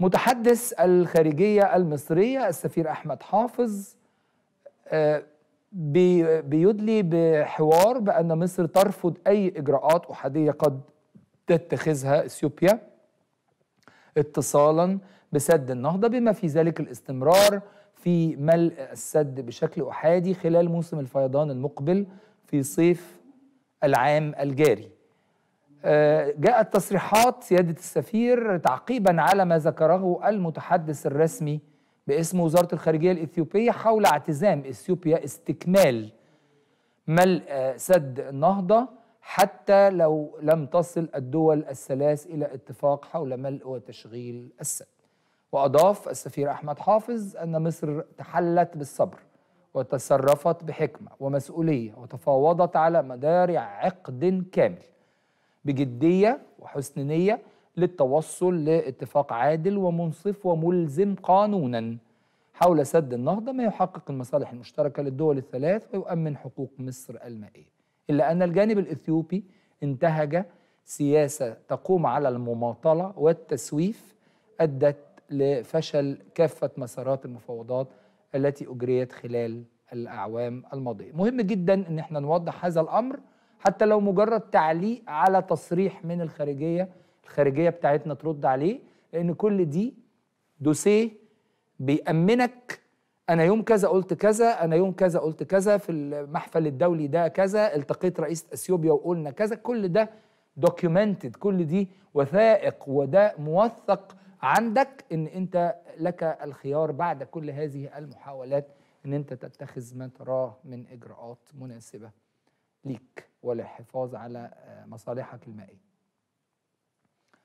متحدث الخارجية المصرية السفير أحمد حافظ آه، بيدلي بحوار بأن مصر ترفض أي إجراءات أحادية قد تتخذها إثيوبيا اتصالا بسد النهضة بما في ذلك الاستمرار في ملء السد بشكل أحادي خلال موسم الفيضان المقبل في صيف العام الجاري آه، جاءت تصريحات سيادة السفير تعقيبا على ما ذكره المتحدث الرسمي باسم وزارة الخارجية الإثيوبية حول اعتزام إثيوبيا استكمال ملء آه، سد النهضة حتى لو لم تصل الدول الثلاث إلى اتفاق حول ملء وتشغيل السد وأضاف السفير أحمد حافظ أن مصر تحلت بالصبر وتصرفت بحكمة ومسؤولية وتفاوضت على مدار عقد كامل بجديه وحسن نيه للتوصل لاتفاق عادل ومنصف وملزم قانونا حول سد النهضه ما يحقق المصالح المشتركه للدول الثلاث ويؤمن حقوق مصر المائيه الا ان الجانب الاثيوبي انتهج سياسه تقوم على المماطله والتسويف ادت لفشل كافه مسارات المفاوضات التي اجريت خلال الاعوام الماضيه مهم جدا ان احنا نوضح هذا الامر حتى لو مجرد تعليق على تصريح من الخارجيه الخارجيه بتاعتنا ترد عليه لان كل دي دوسيه بيأمنك انا يوم كذا قلت كذا انا يوم كذا قلت كذا في المحفل الدولي ده كذا التقيت رئيس اثيوبيا وقلنا كذا كل ده دوكيومنتد كل دي وثائق وده موثق عندك ان انت لك الخيار بعد كل هذه المحاولات ان انت تتخذ ما تراه من اجراءات مناسبه ليك وللحفاظ على آه، مصالحك المائية